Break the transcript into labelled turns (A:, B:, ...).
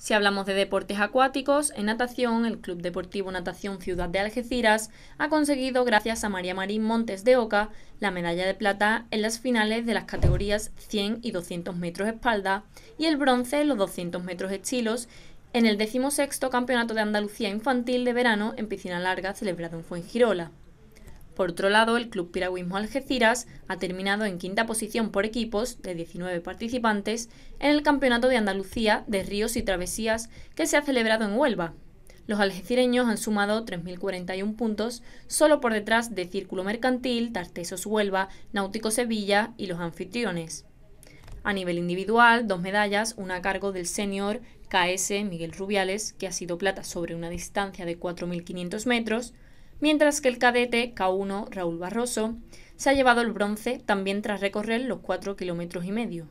A: Si hablamos de deportes acuáticos, en natación, el Club Deportivo Natación Ciudad de Algeciras ha conseguido, gracias a María Marín Montes de Oca, la medalla de plata en las finales de las categorías 100 y 200 metros espalda y el bronce en los 200 metros estilos en el 16 Campeonato de Andalucía Infantil de Verano en Piscina Larga celebrado en Fuengirola. Por otro lado, el Club Piragüismo Algeciras ha terminado en quinta posición por equipos de 19 participantes en el Campeonato de Andalucía de Ríos y Travesías que se ha celebrado en Huelva. Los algecireños han sumado 3.041 puntos, solo por detrás de Círculo Mercantil, Tartesos Huelva, Náutico Sevilla y los anfitriones. A nivel individual, dos medallas, una a cargo del senior KS Miguel Rubiales, que ha sido plata sobre una distancia de 4.500 metros, mientras que el cadete K1 Raúl Barroso se ha llevado el bronce también tras recorrer los cuatro kilómetros y medio.